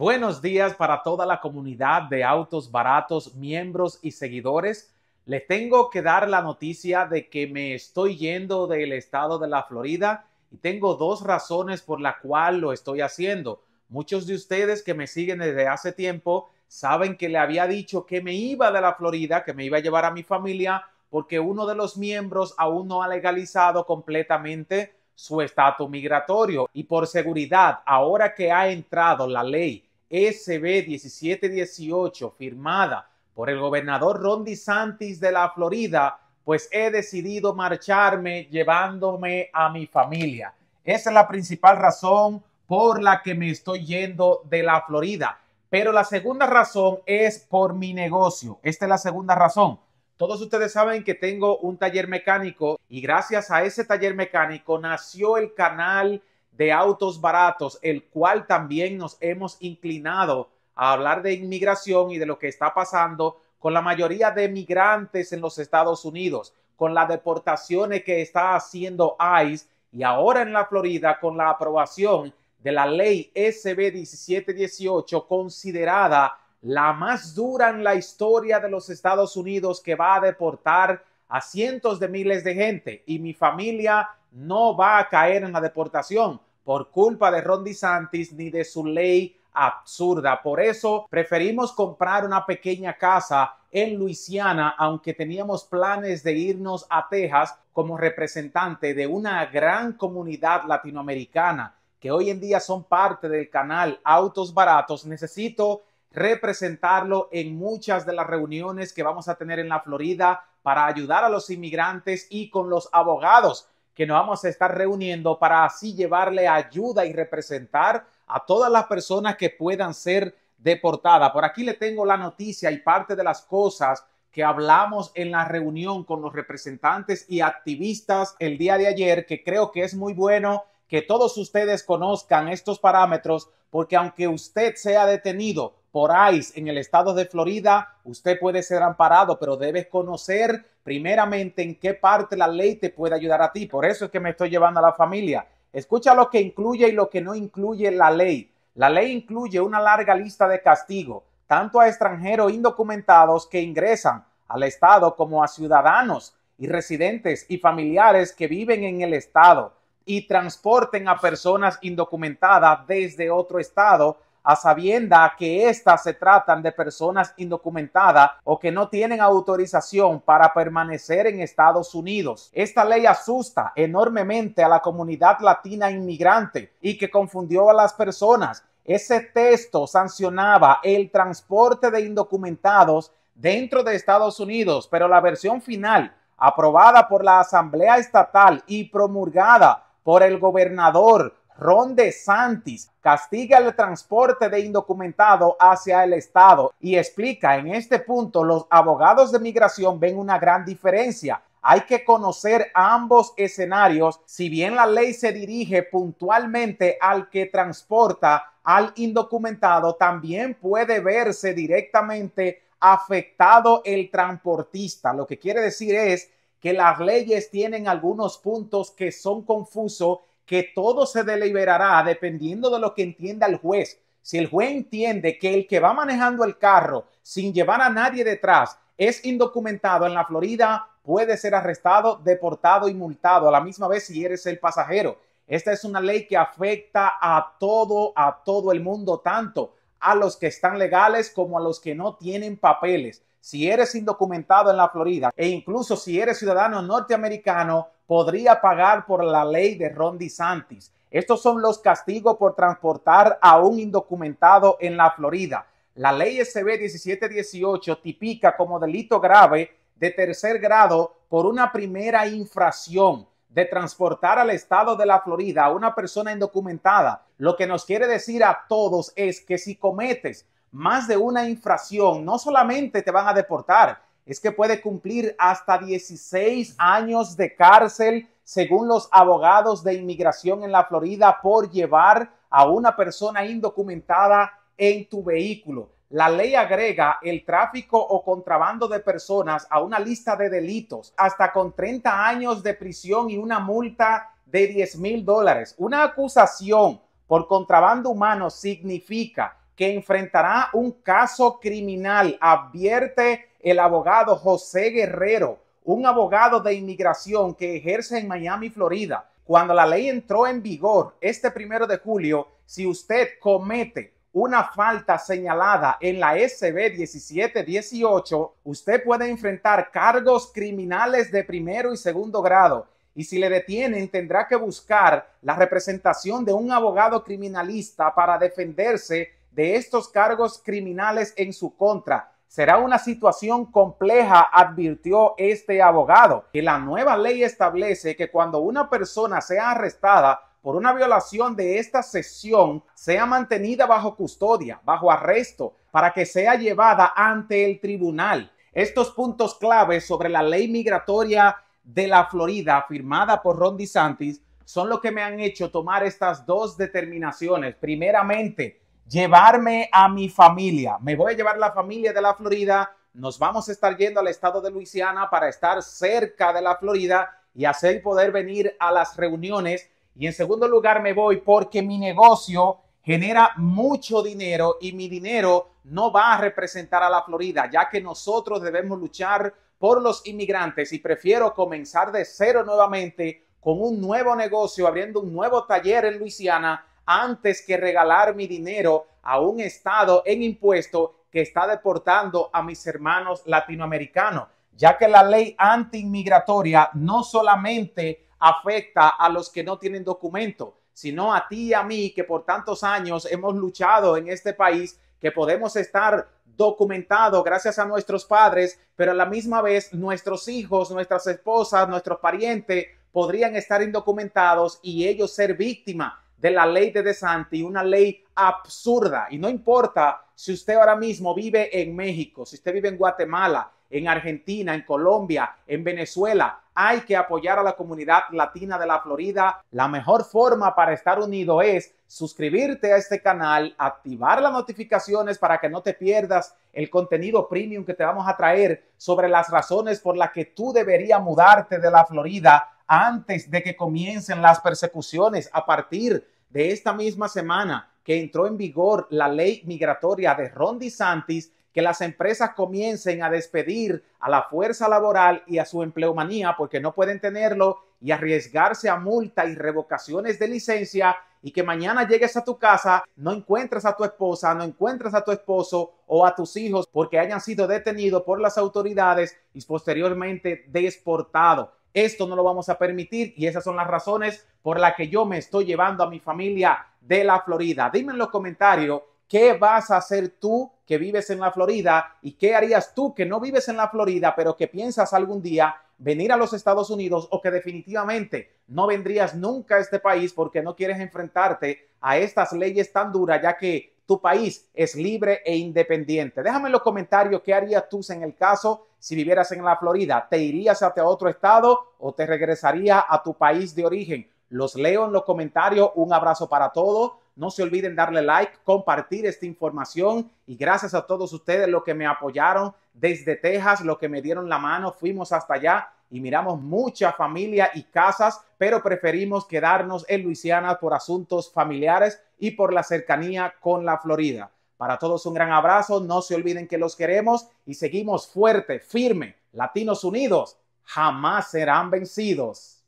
Buenos días para toda la comunidad de autos baratos, miembros y seguidores. Le tengo que dar la noticia de que me estoy yendo del estado de la Florida y tengo dos razones por la cual lo estoy haciendo. Muchos de ustedes que me siguen desde hace tiempo saben que le había dicho que me iba de la Florida, que me iba a llevar a mi familia porque uno de los miembros aún no ha legalizado completamente su estatus migratorio. Y por seguridad, ahora que ha entrado la ley SB 1718 firmada por el gobernador Ron DeSantis de la Florida, pues he decidido marcharme llevándome a mi familia. Esa es la principal razón por la que me estoy yendo de la Florida. Pero la segunda razón es por mi negocio. Esta es la segunda razón. Todos ustedes saben que tengo un taller mecánico y gracias a ese taller mecánico nació el canal de autos baratos, el cual también nos hemos inclinado a hablar de inmigración y de lo que está pasando con la mayoría de migrantes en los Estados Unidos, con las deportaciones que está haciendo ICE y ahora en la Florida con la aprobación de la ley SB 1718 considerada la más dura en la historia de los Estados Unidos que va a deportar a cientos de miles de gente y mi familia no va a caer en la deportación por culpa de Ron DeSantis ni de su ley absurda. Por eso preferimos comprar una pequeña casa en Luisiana, aunque teníamos planes de irnos a Texas como representante de una gran comunidad latinoamericana que hoy en día son parte del canal Autos Baratos. Necesito representarlo en muchas de las reuniones que vamos a tener en la Florida para ayudar a los inmigrantes y con los abogados que nos vamos a estar reuniendo para así llevarle ayuda y representar a todas las personas que puedan ser deportadas. Por aquí le tengo la noticia y parte de las cosas que hablamos en la reunión con los representantes y activistas el día de ayer, que creo que es muy bueno que todos ustedes conozcan estos parámetros, porque aunque usted sea detenido por ICE en el estado de Florida, usted puede ser amparado, pero debes conocer primeramente en qué parte la ley te puede ayudar a ti. Por eso es que me estoy llevando a la familia. Escucha lo que incluye y lo que no incluye la ley. La ley incluye una larga lista de castigo, tanto a extranjeros indocumentados que ingresan al Estado como a ciudadanos y residentes y familiares que viven en el Estado y transporten a personas indocumentadas desde otro Estado a sabienda que éstas se tratan de personas indocumentadas o que no tienen autorización para permanecer en Estados Unidos. Esta ley asusta enormemente a la comunidad latina inmigrante y que confundió a las personas. Ese texto sancionaba el transporte de indocumentados dentro de Estados Unidos, pero la versión final, aprobada por la Asamblea Estatal y promulgada por el gobernador Ron Santis castiga el transporte de indocumentado hacia el Estado y explica en este punto los abogados de migración ven una gran diferencia. Hay que conocer ambos escenarios, si bien la ley se dirige puntualmente al que transporta al indocumentado, también puede verse directamente afectado el transportista. Lo que quiere decir es que las leyes tienen algunos puntos que son confusos que todo se deliberará dependiendo de lo que entienda el juez. Si el juez entiende que el que va manejando el carro sin llevar a nadie detrás es indocumentado en la Florida, puede ser arrestado, deportado y multado a la misma vez si eres el pasajero. Esta es una ley que afecta a todo, a todo el mundo, tanto a los que están legales como a los que no tienen papeles si eres indocumentado en la Florida e incluso si eres ciudadano norteamericano, podría pagar por la ley de Ron DeSantis. Estos son los castigos por transportar a un indocumentado en la Florida. La ley SB 1718 tipica como delito grave de tercer grado por una primera infracción de transportar al estado de la Florida a una persona indocumentada. Lo que nos quiere decir a todos es que si cometes más de una infracción, no solamente te van a deportar, es que puede cumplir hasta 16 años de cárcel, según los abogados de inmigración en la Florida, por llevar a una persona indocumentada en tu vehículo. La ley agrega el tráfico o contrabando de personas a una lista de delitos, hasta con 30 años de prisión y una multa de 10 mil dólares. Una acusación por contrabando humano significa que enfrentará un caso criminal, advierte el abogado José Guerrero, un abogado de inmigración que ejerce en Miami, Florida. Cuando la ley entró en vigor este primero de julio, si usted comete una falta señalada en la SB 1718, usted puede enfrentar cargos criminales de primero y segundo grado. Y si le detienen, tendrá que buscar la representación de un abogado criminalista para defenderse de estos cargos criminales en su contra. Será una situación compleja, advirtió este abogado, que la nueva ley establece que cuando una persona sea arrestada por una violación de esta sesión, sea mantenida bajo custodia, bajo arresto, para que sea llevada ante el tribunal. Estos puntos claves sobre la ley migratoria de la Florida firmada por Ron DeSantis son lo que me han hecho tomar estas dos determinaciones. Primeramente, llevarme a mi familia. Me voy a llevar la familia de la Florida. Nos vamos a estar yendo al estado de Luisiana para estar cerca de la Florida y hacer poder venir a las reuniones. Y en segundo lugar me voy porque mi negocio genera mucho dinero y mi dinero no va a representar a la Florida, ya que nosotros debemos luchar por los inmigrantes y prefiero comenzar de cero nuevamente con un nuevo negocio, abriendo un nuevo taller en Luisiana antes que regalar mi dinero a un estado en impuesto que está deportando a mis hermanos latinoamericanos, ya que la ley antiinmigratoria no solamente afecta a los que no tienen documento, sino a ti y a mí que por tantos años hemos luchado en este país, que podemos estar documentados gracias a nuestros padres, pero a la misma vez nuestros hijos, nuestras esposas, nuestros parientes podrían estar indocumentados y ellos ser víctimas de la ley de DeSanti, una ley absurda. Y no importa si usted ahora mismo vive en México, si usted vive en Guatemala, en Argentina, en Colombia, en Venezuela, hay que apoyar a la comunidad latina de la Florida. La mejor forma para estar unido es suscribirte a este canal, activar las notificaciones para que no te pierdas el contenido premium que te vamos a traer sobre las razones por las que tú deberías mudarte de la Florida antes de que comiencen las persecuciones a partir de esta misma semana que entró en vigor la ley migratoria de Ron DeSantis, que las empresas comiencen a despedir a la fuerza laboral y a su empleomanía porque no pueden tenerlo y arriesgarse a multa y revocaciones de licencia y que mañana llegues a tu casa, no encuentres a tu esposa, no encuentres a tu esposo o a tus hijos porque hayan sido detenidos por las autoridades y posteriormente desportados. Esto no lo vamos a permitir y esas son las razones por las que yo me estoy llevando a mi familia de la Florida. Dime en los comentarios qué vas a hacer tú que vives en la Florida y qué harías tú que no vives en la Florida, pero que piensas algún día venir a los Estados Unidos o que definitivamente no vendrías nunca a este país porque no quieres enfrentarte a estas leyes tan duras, ya que tu país es libre e independiente. Déjame en los comentarios qué harías tú en el caso si vivieras en la Florida. ¿Te irías hacia otro estado o te regresaría a tu país de origen? Los leo en los comentarios. Un abrazo para todos. No se olviden darle like, compartir esta información y gracias a todos ustedes los que me apoyaron desde Texas, los que me dieron la mano, fuimos hasta allá y miramos mucha familia y casas, pero preferimos quedarnos en Luisiana por asuntos familiares y por la cercanía con la Florida. Para todos un gran abrazo, no se olviden que los queremos y seguimos fuerte, firme, Latinos Unidos, jamás serán vencidos.